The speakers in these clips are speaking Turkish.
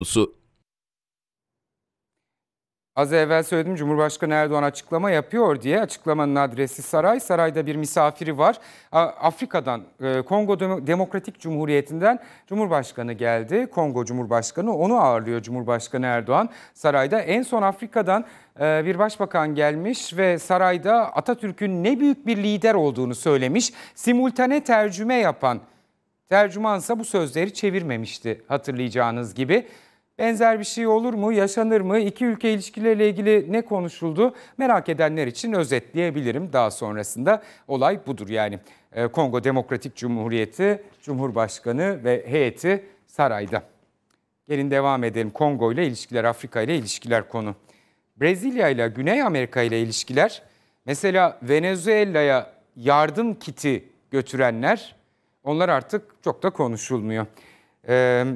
konusu. Az evvel söyledim Cumhurbaşkanı Erdoğan açıklama yapıyor diye açıklamanın adresi saray. Sarayda bir misafiri var. Afrika'dan e, Kongo Demokratik Cumhuriyeti'nden Cumhurbaşkanı geldi. Kongo Cumhurbaşkanı onu ağırlıyor Cumhurbaşkanı Erdoğan sarayda. En son Afrika'dan e, bir başbakan gelmiş ve sarayda Atatürk'ün ne büyük bir lider olduğunu söylemiş. Simultane tercüme yapan tercümansa bu sözleri çevirmemişti hatırlayacağınız gibi. Benzer bir şey olur mu, yaşanır mı? İki ülke ilişkileriyle ilgili ne konuşuldu? Merak edenler için özetleyebilirim daha sonrasında. Olay budur yani. E, Kongo Demokratik Cumhuriyeti, Cumhurbaşkanı ve heyeti sarayda. Gelin devam edelim. Kongo ile ilişkiler, Afrika ile ilişkiler konu. Brezilya ile Güney Amerika ile ilişkiler. Mesela Venezuela'ya yardım kiti götürenler onlar artık çok da konuşulmuyor.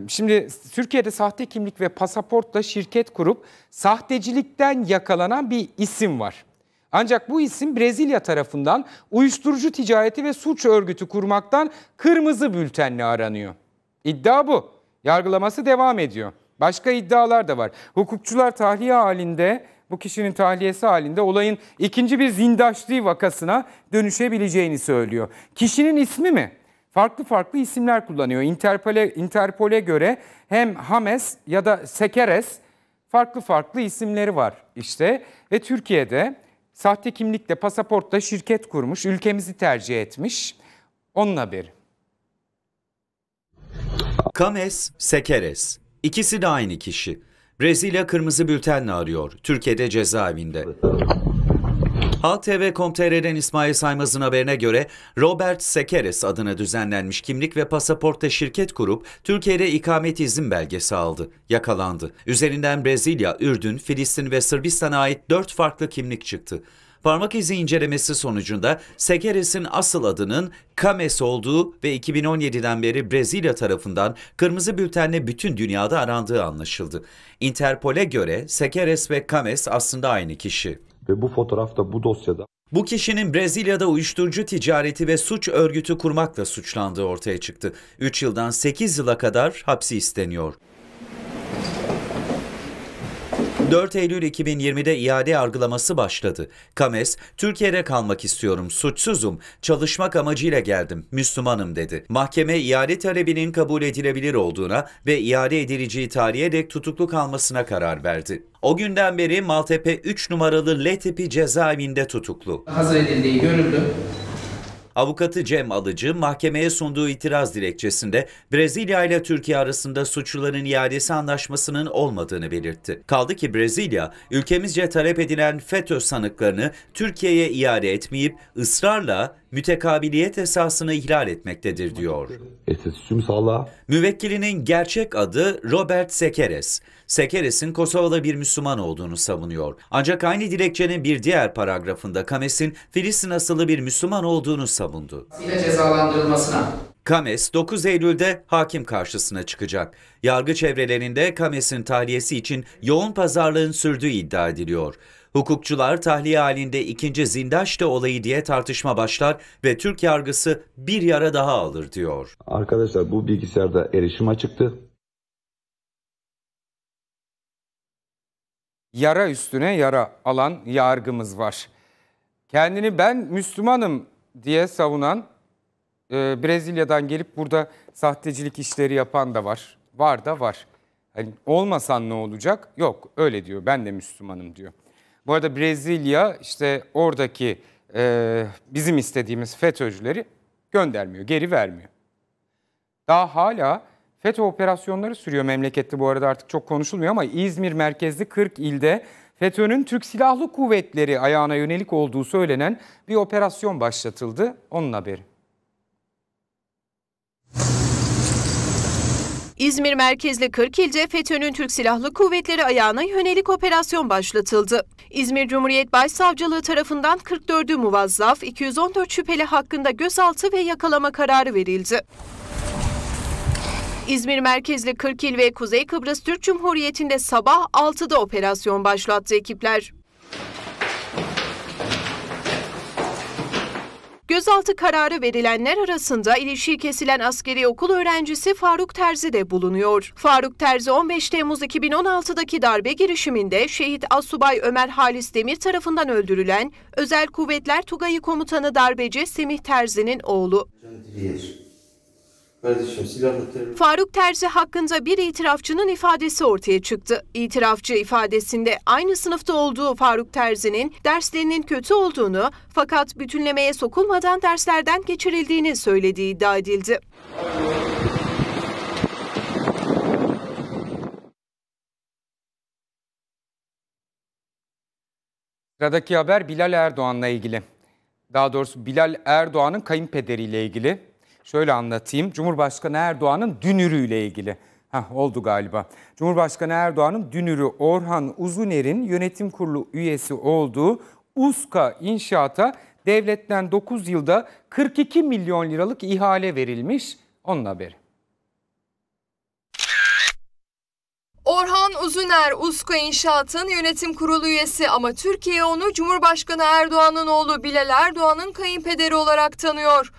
Şimdi Türkiye'de sahte kimlik ve pasaportla şirket kurup sahtecilikten yakalanan bir isim var. Ancak bu isim Brezilya tarafından uyuşturucu ticareti ve suç örgütü kurmaktan kırmızı bültenle aranıyor. İddia bu. Yargılaması devam ediyor. Başka iddialar da var. Hukukçular tahliye halinde, bu kişinin tahliyesi halinde olayın ikinci bir zindaşlığı vakasına dönüşebileceğini söylüyor. Kişinin ismi mi? farklı farklı isimler kullanıyor. Interpol'e Interpol'e göre hem Hames ya da Sekeres farklı farklı isimleri var işte ve Türkiye'de sahte kimlikle pasaportla şirket kurmuş, ülkemizi tercih etmiş. Onun haberi. Kames, Sekeres. İkisi de aynı kişi. Brezilya kırmızı bültenle arıyor. Türkiye'de cezaevinde. HTV.com.tr'den İsmail Saymaz'ın haberine göre Robert Sekeres adına düzenlenmiş kimlik ve pasaportta şirket kurup Türkiye'de ikamet izin belgesi aldı. Yakalandı. Üzerinden Brezilya, Ürdün, Filistin ve Sırbistan'a ait dört farklı kimlik çıktı. Parmak izi incelemesi sonucunda Sekeres'in asıl adının Kames olduğu ve 2017'den beri Brezilya tarafından kırmızı bültenle bütün dünyada arandığı anlaşıldı. Interpol'e göre Sekeres ve Kames aslında aynı kişi ve bu fotoğrafta bu dosyada bu kişinin Brezilya'da uyuşturucu ticareti ve suç örgütü kurmakla suçlandığı ortaya çıktı. 3 yıldan 8 yıla kadar hapsi isteniyor. 4 Eylül 2020'de iade yargılaması başladı. Kames, Türkiye'de kalmak istiyorum, suçsuzum, çalışmak amacıyla geldim, Müslümanım dedi. Mahkeme iade talebinin kabul edilebilir olduğuna ve iade edileceği tarihe dek tutuklu kalmasına karar verdi. O günden beri Maltepe 3 numaralı L tipi cezaevinde tutuklu. Hazır edildiği görüldü. Avukatı Cem Alıcı mahkemeye sunduğu itiraz dilekçesinde Brezilya ile Türkiye arasında suçluların iadesi anlaşmasının olmadığını belirtti. Kaldı ki Brezilya ülkemizce talep edilen FETÖ sanıklarını Türkiye'ye iade etmeyip ısrarla mütekabiliyet esasını ihlal etmektedir diyor. Müvekkilinin gerçek adı Robert Sekeres. Sekeres'in Kosova'da bir Müslüman olduğunu savunuyor. Ancak aynı dilekçenin bir diğer paragrafında Kames'in Filistin asıllı bir Müslüman olduğunu savunuyor savundu. cezalandırılmasına Kames 9 Eylül'de hakim karşısına çıkacak. Yargı çevrelerinde Kames'in tahliyesi için yoğun pazarlığın sürdüğü iddia ediliyor. Hukukçular tahliye halinde ikinci Zindaş'ta olayı diye tartışma başlar ve Türk yargısı bir yara daha alır diyor. Arkadaşlar bu bilgisayarda erişim açıktı. Yara üstüne yara alan yargımız var. Kendini ben Müslümanım diye savunan e, Brezilya'dan gelip burada sahtecilik işleri yapan da var. Var da var. Hani olmasan ne olacak? Yok öyle diyor ben de Müslümanım diyor. Bu arada Brezilya işte oradaki e, bizim istediğimiz FETÖ'cüleri göndermiyor, geri vermiyor. Daha hala FETÖ operasyonları sürüyor memlekette bu arada artık çok konuşulmuyor ama İzmir merkezli 40 ilde FETÖ'nün Türk Silahlı Kuvvetleri ayağına yönelik olduğu söylenen bir operasyon başlatıldı. Onun haberi. İzmir merkezli 40 ilde FETÖ'nün Türk Silahlı Kuvvetleri ayağına yönelik operasyon başlatıldı. İzmir Cumhuriyet Başsavcılığı tarafından 44'ü muvazzaf, 214 şüpheli hakkında gözaltı ve yakalama kararı verildi. İzmir merkezli Kırkil ve Kuzey Kıbrıs Türk Cumhuriyeti'nde sabah 6'da operasyon başlattı ekipler. Gözaltı kararı verilenler arasında ilişiği kesilen askeri okul öğrencisi Faruk Terzi de bulunuyor. Faruk Terzi 15 Temmuz 2016'daki darbe girişiminde şehit Asubay Ömer Halis Demir tarafından öldürülen Özel Kuvvetler Tugayı Komutanı darbeci Semih Terzi'nin oğlu. Candir. Kardeşim Faruk Terzi hakkında bir itirafçının ifadesi ortaya çıktı. İtirafçı ifadesinde aynı sınıfta olduğu Faruk Terzi'nin derslerinin kötü olduğunu fakat bütünlemeye sokulmadan derslerden geçirildiğini söylediği iddia edildi. Sıradaki haber Bilal Erdoğan'la ilgili. Daha doğrusu Bilal Erdoğan'ın kayınpederiyle ilgili. Şöyle anlatayım. Cumhurbaşkanı Erdoğan'ın dünürüyle ilgili. Heh, oldu galiba. Cumhurbaşkanı Erdoğan'ın dünürü Orhan Uzuner'in yönetim kurulu üyesi olduğu USKA inşaata devletten 9 yılda 42 milyon liralık ihale verilmiş. Onun haberi. Orhan Uzuner, USKA İnşaat'ın yönetim kurulu üyesi ama Türkiye onu Cumhurbaşkanı Erdoğan'ın oğlu Bilal Erdoğan'ın kayınpederi olarak tanıyor.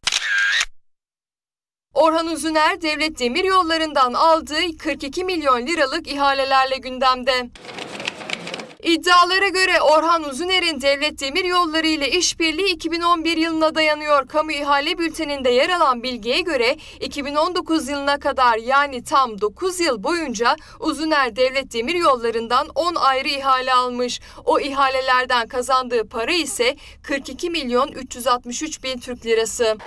Orhan Uzuner, devlet demir yollarından aldığı 42 milyon liralık ihalelerle gündemde. İddialara göre Orhan Uzuner'in Devlet Demir Yolları ile işbirliği 2011 yılına dayanıyor. Kamu ihale bülteninde yer alan bilgiye göre 2019 yılına kadar yani tam 9 yıl boyunca Uzuner Devlet Demir Yolları'ndan 10 ayrı ihale almış. O ihalelerden kazandığı para ise 42 milyon 363 bin Türk lirası.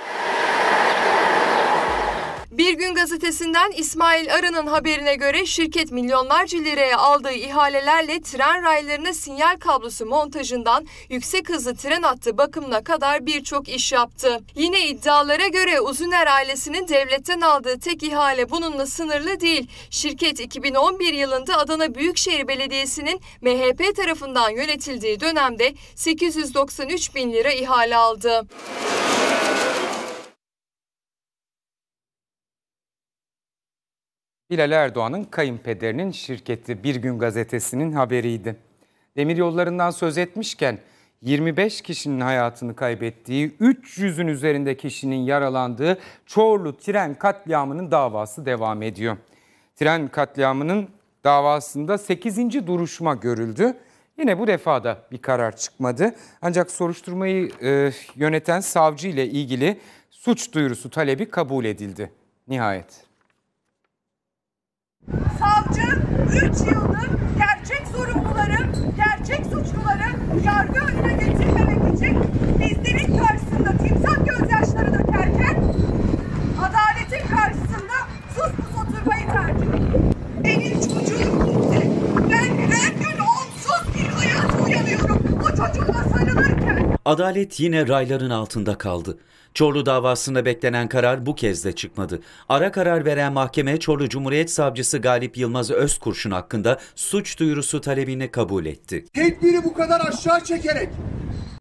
Bir Gün gazetesinden İsmail Arı'nın haberine göre şirket milyonlarca liraya aldığı ihalelerle tren raylarına sinyal kablosu montajından yüksek hızlı tren hattı bakımına kadar birçok iş yaptı. Yine iddialara göre Uzuner ailesinin devletten aldığı tek ihale bununla sınırlı değil. Şirket 2011 yılında Adana Büyükşehir Belediyesi'nin MHP tarafından yönetildiği dönemde 893 bin lira ihale aldı. Bilal Erdoğan'ın kayınpederinin şirketi Bir Gün Gazetesi'nin haberiydi. Demir yollarından söz etmişken 25 kişinin hayatını kaybettiği, 300'ün üzerinde kişinin yaralandığı Çorlu tren katliamının davası devam ediyor. Tren katliamının davasında 8. duruşma görüldü. Yine bu defa da bir karar çıkmadı. Ancak soruşturmayı e, yöneten savcı ile ilgili suç duyurusu talebi kabul edildi. Nihayet. Savcı 3 yıldır gerçek sorumluları, gerçek suçluları yargı Adalet yine rayların altında kaldı. Çorlu davasında beklenen karar bu kez de çıkmadı. Ara karar veren mahkeme Çorlu Cumhuriyet Savcısı Galip Yılmaz Özkurşun hakkında suç duyurusu talebini kabul etti. Tedbiri bu kadar aşağı çekerek